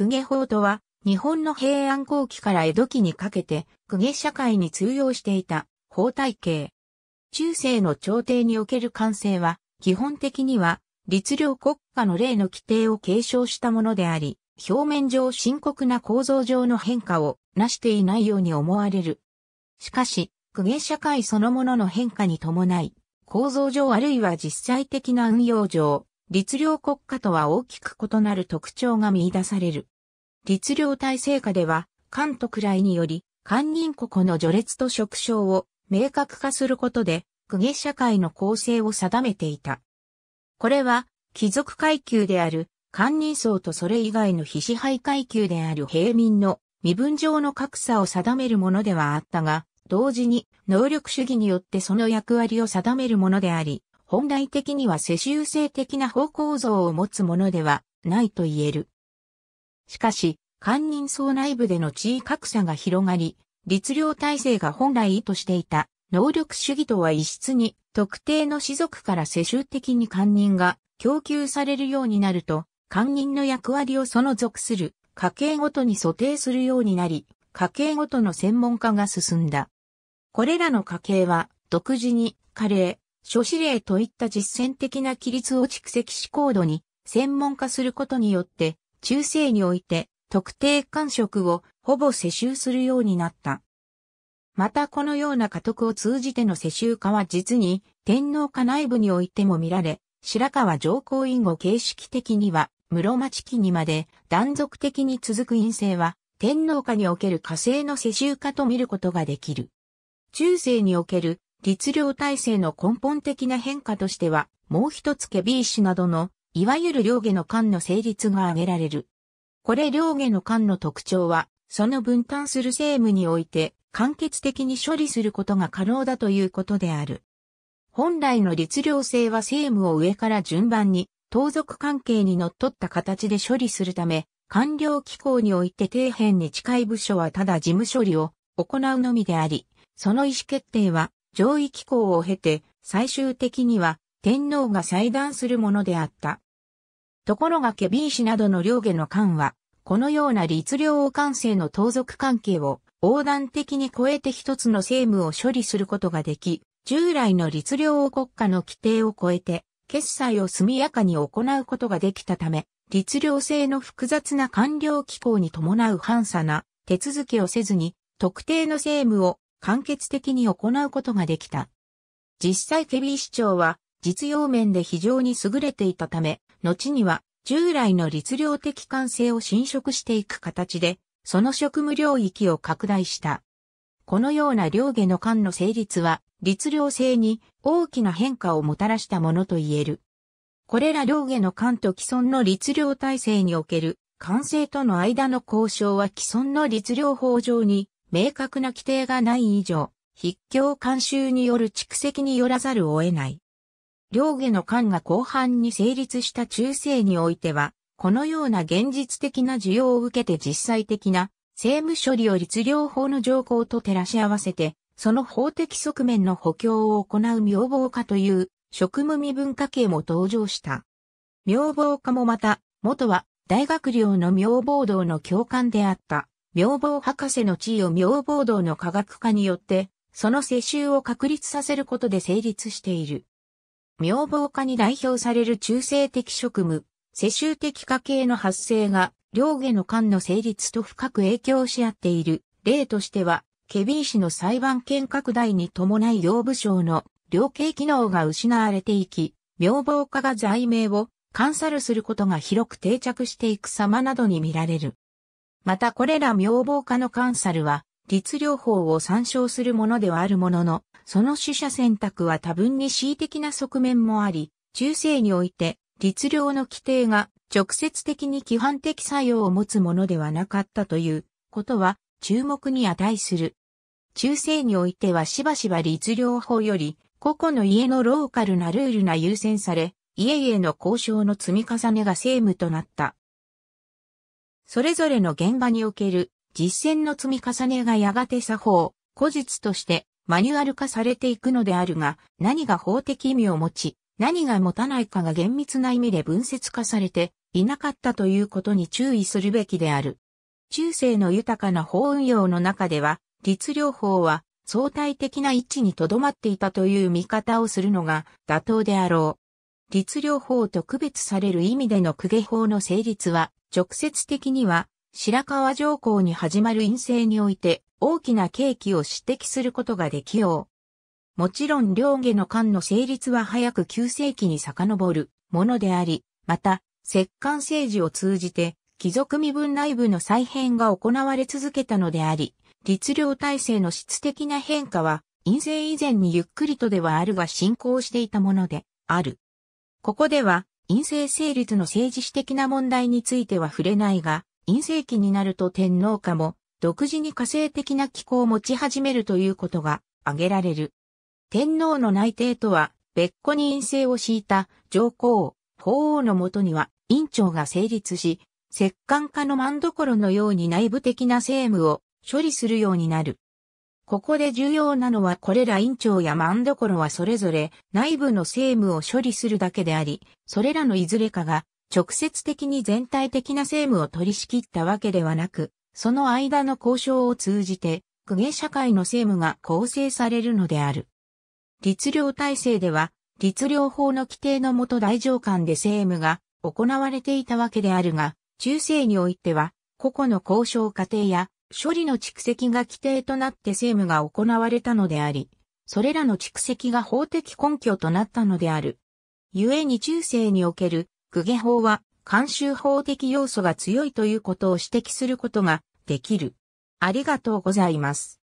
公家法とは、日本の平安後期から江戸期にかけて、公家社会に通用していた法体系。中世の朝廷における完成は、基本的には、律令国家の例の規定を継承したものであり、表面上深刻な構造上の変化をなしていないように思われる。しかし、公家社会そのものの変化に伴い、構造上あるいは実際的な運用上、律令国家とは大きく異なる特徴が見出される。律令体制下では、官らいにより、官人国の序列と職称を明確化することで、公家社会の構成を定めていた。これは、貴族階級である官人層とそれ以外の非支配階級である平民の身分上の格差を定めるものではあったが、同時に能力主義によってその役割を定めるものであり、本来的には世襲制的な方向像を持つものではないと言える。しかし、官人層内部での地位格差が広がり、律令体制が本来意図していた能力主義とは異質に特定の士族から世襲的に官人が供給されるようになると、官人の役割をその属する家計ごとに想定するようになり、家計ごとの専門化が進んだ。これらの家計は独自に加齢、諸指令といった実践的な規律を蓄積し高度に専門化することによって、中世において特定官職をほぼ世襲するようになった。またこのような家督を通じての世襲化は実に天皇家内部においても見られ、白川上皇院後形式的には室町期にまで断続的に続く院政は天皇家における火星の世襲化と見ることができる。中世における律令体制の根本的な変化としては、もう一つケビー氏などの、いわゆる両下の間の成立が挙げられる。これ両下の間の特徴は、その分担する政務において、簡潔的に処理することが可能だということである。本来の律令制は政務を上から順番に、盗賊関係に則っった形で処理するため、官僚機構において底辺に近い部署はただ事務処理を行うのみであり、その意思決定は上位機構を経て、最終的には天皇が裁断するものであった。ところがケビン氏などの両下の官は、このような律令王官制の盗賊関係を横断的に超えて一つの政務を処理することができ、従来の律令王国家の規定を超えて、決済を速やかに行うことができたため、律令制の複雑な官僚機構に伴う反差な手続きをせずに、特定の政務を完結的に行うことができた。実際ケビー市長は実用面で非常に優れていたため、後には従来の律令的管制を侵食していく形で、その職務領域を拡大した。このような領下の管の成立は、律令制に大きな変化をもたらしたものと言える。これら領下の管と既存の律令体制における、完制との間の交渉は既存の律令法上に明確な規定がない以上、筆教慣習による蓄積によらざるを得ない。両家の官が後半に成立した中世においては、このような現実的な需要を受けて実際的な政務処理を律令法の条項と照らし合わせて、その法的側面の補強を行う妙望家という職務身分家系も登場した。妙望家もまた、元は大学寮の妙望道の教官であった。妙房博士の地位を妙房道の科学家によって、その世襲を確立させることで成立している。妙房家に代表される中性的職務、世襲的家系の発生が、両家の間の成立と深く影響し合っている。例としては、ケビン氏の裁判権拡大に伴い養部省の量刑機能が失われていき、妙房家が罪名を、監査るすることが広く定着していく様などに見られる。またこれら妙望化のカンサルは、律療法を参照するものではあるものの、その取捨選択は多分に恣意的な側面もあり、中世において、律療の規定が直接的に規範的作用を持つものではなかったということは注目に値する。中世においてはしばしば律療法より、個々の家のローカルなルールが優先され、家への交渉の積み重ねが政務となった。それぞれの現場における実践の積み重ねがやがて作法、古実としてマニュアル化されていくのであるが、何が法的意味を持ち、何が持たないかが厳密な意味で分節化されていなかったということに注意するべきである。中世の豊かな法運用の中では、律令法は相対的な位置にとどまっていたという見方をするのが妥当であろう。律令法と区別される意味での公家法の成立は、直接的には、白河上皇に始まる院政において、大きな契機を指摘することができよう。もちろん両家の間の成立は早く9世紀に遡るものであり、また、摂関政治を通じて、貴族身分内部の再編が行われ続けたのであり、律令体制の質的な変化は、院政以前にゆっくりとではあるが進行していたものである。ここでは、陰性成立の政治史的な問題については触れないが、陰性期になると天皇家も、独自に火星的な気候を持ち始めるということが挙げられる。天皇の内定とは、別個に陰性を敷いた上皇、法皇のもとには、院長が成立し、摂関家の万所のように内部的な政務を処理するようになる。ここで重要なのはこれら院長や万所はそれぞれ内部の政務を処理するだけであり、それらのいずれかが直接的に全体的な政務を取り仕切ったわけではなく、その間の交渉を通じて、公家社会の政務が構成されるのである。律令体制では、律令法の規定のもと大上官で政務が行われていたわけであるが、中世においては、個々の交渉過程や処理の蓄積が規定となって政務が行われたのであり、それらの蓄積が法的根拠となったのである。故に中世における、具下法は、慣習法的要素が強いということを指摘することができる。ありがとうございます。